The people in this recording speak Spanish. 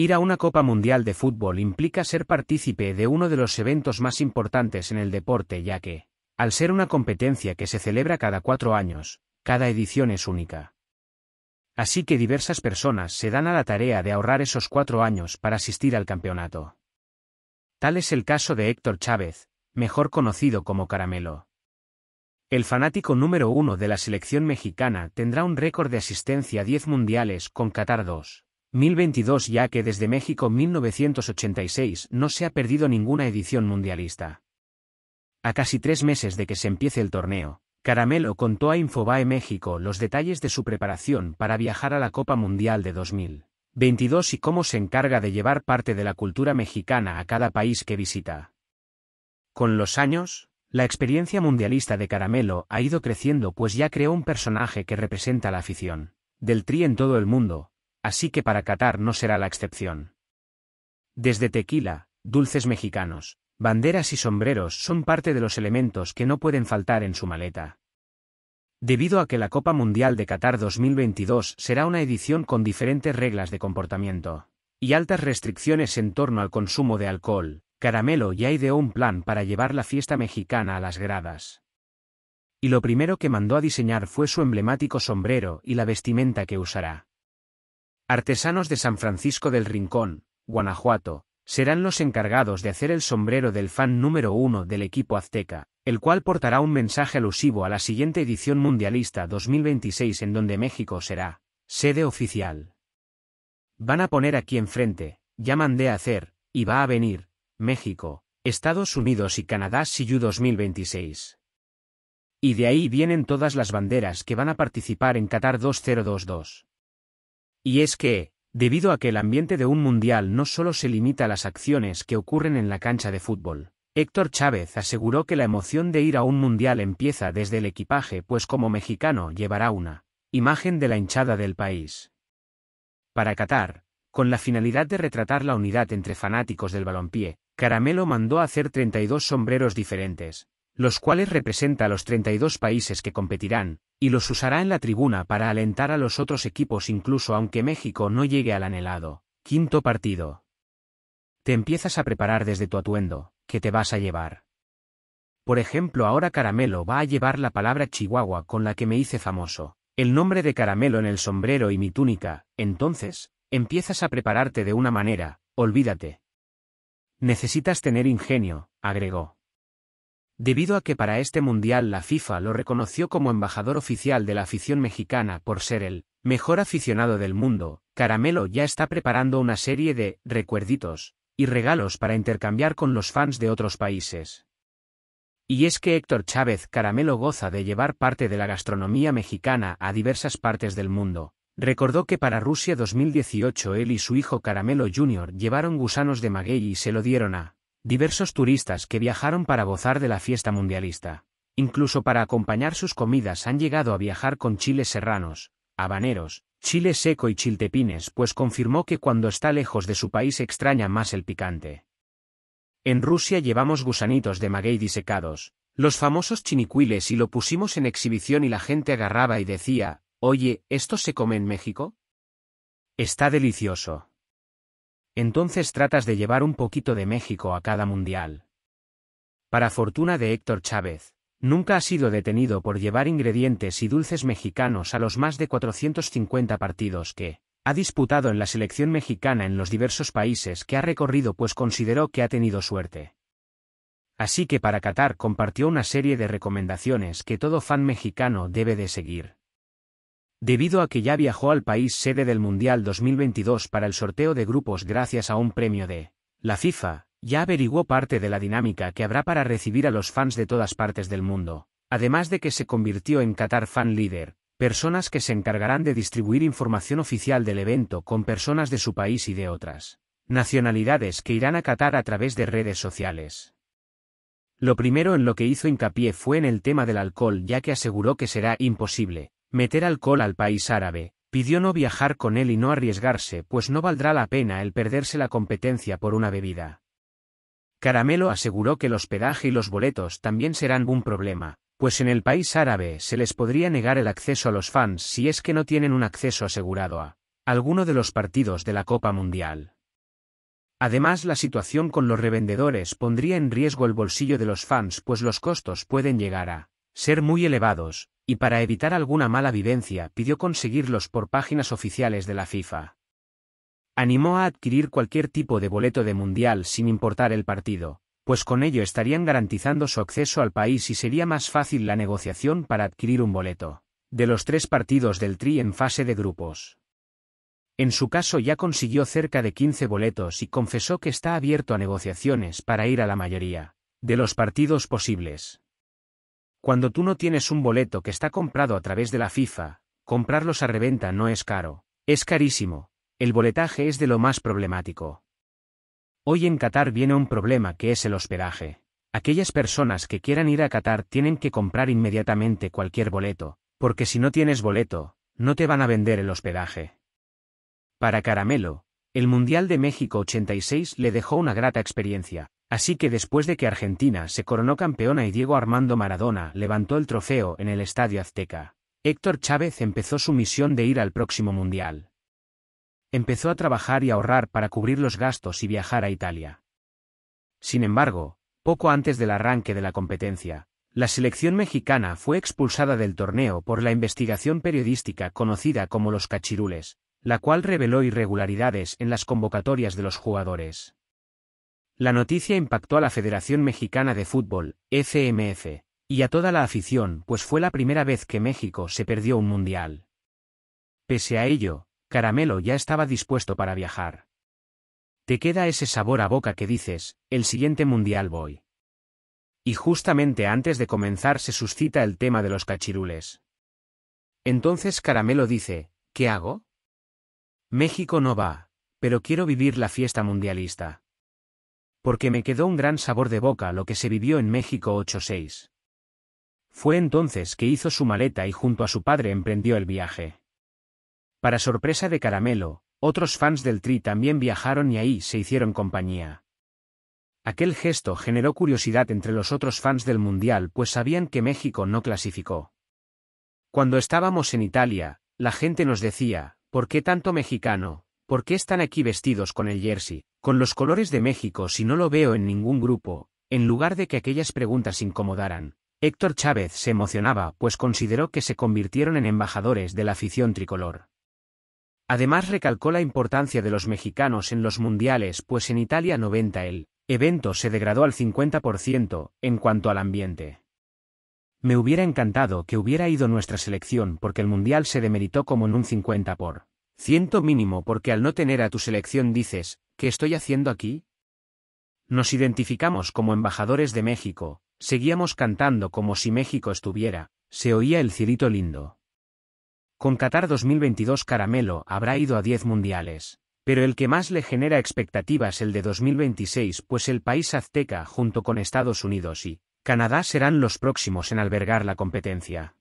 Ir a una Copa Mundial de Fútbol implica ser partícipe de uno de los eventos más importantes en el deporte ya que, al ser una competencia que se celebra cada cuatro años, cada edición es única. Así que diversas personas se dan a la tarea de ahorrar esos cuatro años para asistir al campeonato. Tal es el caso de Héctor Chávez, mejor conocido como Caramelo. El fanático número uno de la selección mexicana tendrá un récord de asistencia a 10 mundiales con Qatar 2. 1022 ya que desde México 1986 no se ha perdido ninguna edición mundialista. A casi tres meses de que se empiece el torneo, Caramelo contó a Infobae México los detalles de su preparación para viajar a la Copa Mundial de 2022 y cómo se encarga de llevar parte de la cultura mexicana a cada país que visita. Con los años, la experiencia mundialista de Caramelo ha ido creciendo pues ya creó un personaje que representa la afición del Tri en todo el mundo, así que para Qatar no será la excepción. Desde tequila, dulces mexicanos, banderas y sombreros son parte de los elementos que no pueden faltar en su maleta. Debido a que la Copa Mundial de Qatar 2022 será una edición con diferentes reglas de comportamiento y altas restricciones en torno al consumo de alcohol, Caramelo ya ideó un plan para llevar la fiesta mexicana a las gradas. Y lo primero que mandó a diseñar fue su emblemático sombrero y la vestimenta que usará. Artesanos de San Francisco del Rincón, Guanajuato, serán los encargados de hacer el sombrero del fan número uno del equipo azteca, el cual portará un mensaje alusivo a la siguiente edición mundialista 2026 en donde México será sede oficial. Van a poner aquí enfrente, ya mandé a hacer, y va a venir, México, Estados Unidos y Canadá Siyu 2026. Y de ahí vienen todas las banderas que van a participar en Qatar 2022. Y es que, debido a que el ambiente de un mundial no solo se limita a las acciones que ocurren en la cancha de fútbol, Héctor Chávez aseguró que la emoción de ir a un mundial empieza desde el equipaje, pues como mexicano llevará una imagen de la hinchada del país. Para Qatar, con la finalidad de retratar la unidad entre fanáticos del balompié, Caramelo mandó hacer 32 sombreros diferentes, los cuales representa a los 32 países que competirán, y los usará en la tribuna para alentar a los otros equipos incluso aunque México no llegue al anhelado. Quinto partido. Te empiezas a preparar desde tu atuendo, que te vas a llevar. Por ejemplo, ahora Caramelo va a llevar la palabra Chihuahua con la que me hice famoso, el nombre de Caramelo en el sombrero y mi túnica, entonces, empiezas a prepararte de una manera, olvídate. Necesitas tener ingenio, agregó debido a que para este mundial la FIFA lo reconoció como embajador oficial de la afición mexicana por ser el mejor aficionado del mundo, Caramelo ya está preparando una serie de recuerditos y regalos para intercambiar con los fans de otros países. Y es que Héctor Chávez Caramelo goza de llevar parte de la gastronomía mexicana a diversas partes del mundo. Recordó que para Rusia 2018 él y su hijo Caramelo Jr. llevaron gusanos de maguey y se lo dieron a diversos turistas que viajaron para gozar de la fiesta mundialista. Incluso para acompañar sus comidas han llegado a viajar con chiles serranos, habaneros, chile seco y chiltepines, pues confirmó que cuando está lejos de su país extraña más el picante. En Rusia llevamos gusanitos de maguey disecados, los famosos chinicuiles y lo pusimos en exhibición y la gente agarraba y decía, oye, ¿esto se come en México? Está delicioso. Entonces tratas de llevar un poquito de México a cada mundial. Para fortuna de Héctor Chávez, nunca ha sido detenido por llevar ingredientes y dulces mexicanos a los más de 450 partidos que ha disputado en la selección mexicana en los diversos países que ha recorrido pues consideró que ha tenido suerte. Así que para Qatar compartió una serie de recomendaciones que todo fan mexicano debe de seguir debido a que ya viajó al país sede del Mundial 2022 para el sorteo de grupos gracias a un premio de la FIFA, ya averiguó parte de la dinámica que habrá para recibir a los fans de todas partes del mundo, además de que se convirtió en Qatar Fan Leader, personas que se encargarán de distribuir información oficial del evento con personas de su país y de otras nacionalidades que irán a Qatar a través de redes sociales. Lo primero en lo que hizo hincapié fue en el tema del alcohol ya que aseguró que será imposible meter alcohol al país árabe, pidió no viajar con él y no arriesgarse, pues no valdrá la pena el perderse la competencia por una bebida. Caramelo aseguró que el hospedaje y los boletos también serán un problema, pues en el país árabe se les podría negar el acceso a los fans si es que no tienen un acceso asegurado a alguno de los partidos de la Copa Mundial. Además, la situación con los revendedores pondría en riesgo el bolsillo de los fans, pues los costos pueden llegar a ser muy elevados, y para evitar alguna mala vivencia pidió conseguirlos por páginas oficiales de la FIFA. Animó a adquirir cualquier tipo de boleto de mundial sin importar el partido, pues con ello estarían garantizando su acceso al país y sería más fácil la negociación para adquirir un boleto, de los tres partidos del Tri en fase de grupos. En su caso ya consiguió cerca de 15 boletos y confesó que está abierto a negociaciones para ir a la mayoría de los partidos posibles. Cuando tú no tienes un boleto que está comprado a través de la FIFA, comprarlos a reventa no es caro, es carísimo, el boletaje es de lo más problemático. Hoy en Qatar viene un problema que es el hospedaje. Aquellas personas que quieran ir a Qatar tienen que comprar inmediatamente cualquier boleto, porque si no tienes boleto, no te van a vender el hospedaje. Para Caramelo, el Mundial de México 86 le dejó una grata experiencia, Así que después de que Argentina se coronó campeona y Diego Armando Maradona levantó el trofeo en el Estadio Azteca, Héctor Chávez empezó su misión de ir al próximo Mundial. Empezó a trabajar y ahorrar para cubrir los gastos y viajar a Italia. Sin embargo, poco antes del arranque de la competencia, la selección mexicana fue expulsada del torneo por la investigación periodística conocida como los cachirules, la cual reveló irregularidades en las convocatorias de los jugadores. La noticia impactó a la Federación Mexicana de Fútbol, FMF, y a toda la afición, pues fue la primera vez que México se perdió un mundial. Pese a ello, Caramelo ya estaba dispuesto para viajar. Te queda ese sabor a boca que dices, el siguiente mundial voy. Y justamente antes de comenzar se suscita el tema de los cachirules. Entonces Caramelo dice, ¿qué hago? México no va, pero quiero vivir la fiesta mundialista porque me quedó un gran sabor de boca lo que se vivió en México 8-6. Fue entonces que hizo su maleta y junto a su padre emprendió el viaje. Para sorpresa de Caramelo, otros fans del Tri también viajaron y ahí se hicieron compañía. Aquel gesto generó curiosidad entre los otros fans del Mundial pues sabían que México no clasificó. Cuando estábamos en Italia, la gente nos decía, ¿por qué tanto mexicano? ¿Por qué están aquí vestidos con el jersey, con los colores de México si no lo veo en ningún grupo? En lugar de que aquellas preguntas incomodaran, Héctor Chávez se emocionaba pues consideró que se convirtieron en embajadores de la afición tricolor. Además recalcó la importancia de los mexicanos en los mundiales pues en Italia 90 el evento se degradó al 50% en cuanto al ambiente. Me hubiera encantado que hubiera ido nuestra selección porque el mundial se demeritó como en un 50 por Ciento mínimo porque al no tener a tu selección dices, ¿qué estoy haciendo aquí? Nos identificamos como embajadores de México, seguíamos cantando como si México estuviera, se oía el cirito lindo. Con Qatar 2022 Caramelo habrá ido a 10 mundiales, pero el que más le genera expectativas el de 2026 pues el país azteca junto con Estados Unidos y Canadá serán los próximos en albergar la competencia.